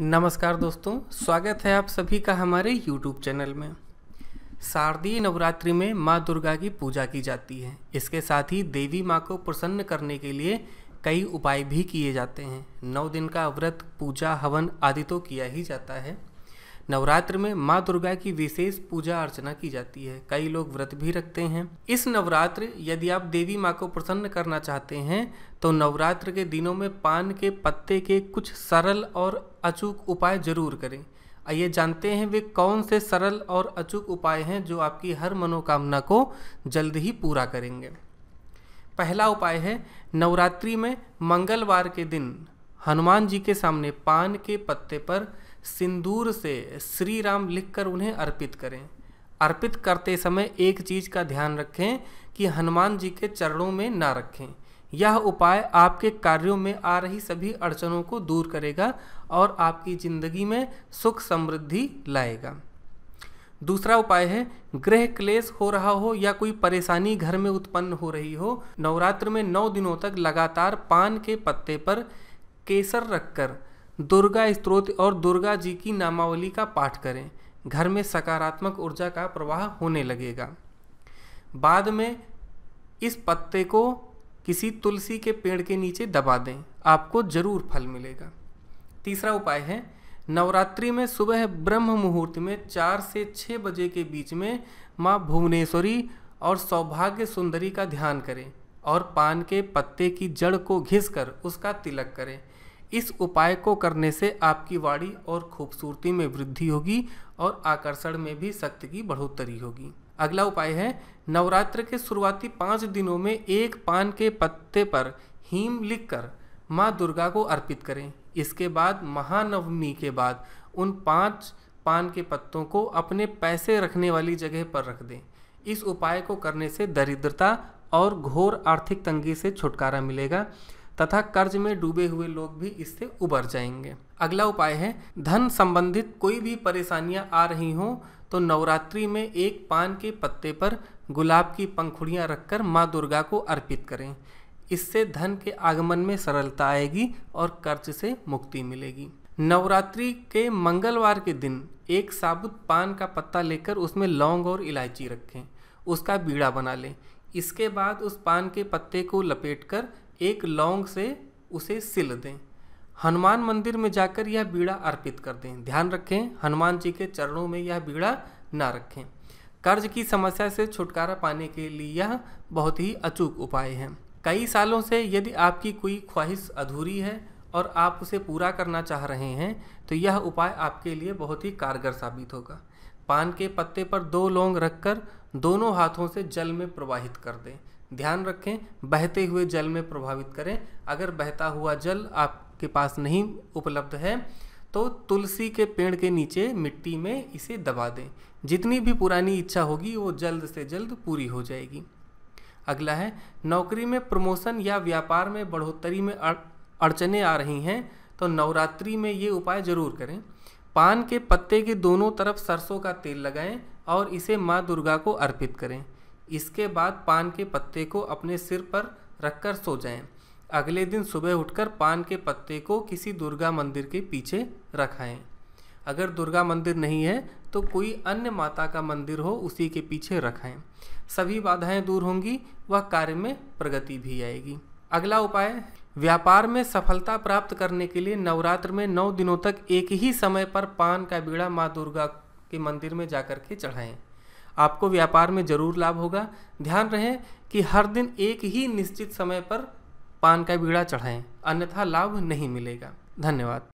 नमस्कार दोस्तों स्वागत है आप सभी का हमारे YouTube चैनल में शारदीय नवरात्रि में माँ दुर्गा की पूजा की जाती है इसके साथ ही देवी माँ को प्रसन्न करने के लिए कई उपाय भी किए जाते हैं नौ दिन का व्रत पूजा हवन आदि तो किया ही जाता है नवरात्र में माँ दुर्गा की विशेष पूजा अर्चना की जाती है कई लोग व्रत भी रखते हैं इस नवरात्र यदि आप देवी माँ को प्रसन्न करना चाहते हैं तो नवरात्र के दिनों में पान के पत्ते के कुछ सरल और अचूक उपाय जरूर करें आइए जानते हैं वे कौन से सरल और अचूक उपाय हैं जो आपकी हर मनोकामना को जल्द ही पूरा करेंगे पहला उपाय है नवरात्रि में मंगलवार के दिन हनुमान जी के सामने पान के पत्ते पर सिंदूर से श्री राम लिख कर उन्हें अर्पित करें अर्पित करते समय एक चीज़ का ध्यान रखें कि हनुमान जी के चरणों में ना रखें यह उपाय आपके कार्यों में आ रही सभी अड़चनों को दूर करेगा और आपकी ज़िंदगी में सुख समृद्धि लाएगा दूसरा उपाय है गृह क्लेश हो रहा हो या कोई परेशानी घर में उत्पन्न हो रही हो नवरात्र में नौ दिनों तक लगातार पान के पत्ते पर केसर रखकर दुर्गा स्त्रोत और दुर्गा जी की नामावली का पाठ करें घर में सकारात्मक ऊर्जा का प्रवाह होने लगेगा बाद में इस पत्ते को किसी तुलसी के पेड़ के नीचे दबा दें आपको जरूर फल मिलेगा तीसरा उपाय है नवरात्रि में सुबह ब्रह्म मुहूर्त में चार से छः बजे के बीच में माँ भुवनेश्वरी और सौभाग्य सुंदरी का ध्यान करें और पान के पत्ते की जड़ को घिस कर उसका तिलक करें इस उपाय को करने से आपकी वाणी और खूबसूरती में वृद्धि होगी और आकर्षण में भी शक्ति की बढ़ोतरी होगी अगला उपाय है नवरात्र के शुरुआती पाँच दिनों में एक पान के पत्ते पर हीम लिखकर माँ दुर्गा को अर्पित करें इसके बाद महानवमी के बाद उन पाँच पान के पत्तों को अपने पैसे रखने वाली जगह पर रख दें इस उपाय को करने से दरिद्रता और घोर आर्थिक तंगी से छुटकारा मिलेगा तथा कर्ज में डूबे हुए लोग भी इससे उबर जाएंगे अगला उपाय है धन संबंधित कोई भी परेशानियां आ रही हों तो नवरात्रि में एक पान के पत्ते पर गुलाब की पंखुड़ियां रखकर माँ दुर्गा को अर्पित करें इससे धन के आगमन में सरलता आएगी और कर्ज से मुक्ति मिलेगी नवरात्रि के मंगलवार के दिन एक साबुत पान का पत्ता लेकर उसमें लौंग और इलायची रखें उसका बीड़ा बना लें इसके बाद उस पान के पत्ते को लपेटकर एक लौंग से उसे सिल दें हनुमान मंदिर में जाकर यह बीड़ा अर्पित कर दें ध्यान रखें हनुमान जी के चरणों में यह बीड़ा ना रखें कर्ज की समस्या से छुटकारा पाने के लिए यह बहुत ही अचूक उपाय है कई सालों से यदि आपकी कोई ख्वाहिश अधूरी है और आप उसे पूरा करना चाह रहे हैं तो यह उपाय आपके लिए बहुत ही कारगर साबित होगा पान के पत्ते पर दो लौंग रखकर दोनों हाथों से जल में प्रवाहित कर दें ध्यान रखें बहते हुए जल में प्रभावित करें अगर बहता हुआ जल आपके पास नहीं उपलब्ध है तो तुलसी के पेड़ के नीचे मिट्टी में इसे दबा दें जितनी भी पुरानी इच्छा होगी वो जल्द से जल्द पूरी हो जाएगी अगला है नौकरी में प्रमोशन या व्यापार में बढ़ोतरी में अड़चने आ रही हैं तो नवरात्रि में ये उपाय ज़रूर करें पान के पत्ते के दोनों तरफ सरसों का तेल लगाएं और इसे माँ दुर्गा को अर्पित करें इसके बाद पान के पत्ते को अपने सिर पर रखकर सो जाएं। अगले दिन सुबह उठकर पान के पत्ते को किसी दुर्गा मंदिर के पीछे रखाएं अगर दुर्गा मंदिर नहीं है तो कोई अन्य माता का मंदिर हो उसी के पीछे रखाएं सभी बाधाएं दूर होंगी वह कार्य में प्रगति भी आएगी अगला उपाय व्यापार में सफलता प्राप्त करने के लिए नवरात्र में नौ दिनों तक एक ही समय पर पान का बीड़ा माँ दुर्गा के मंदिर में जा कर के चढ़ाएँ आपको व्यापार में जरूर लाभ होगा ध्यान रहे कि हर दिन एक ही निश्चित समय पर पान का बीड़ा चढ़ाएँ अन्यथा लाभ नहीं मिलेगा धन्यवाद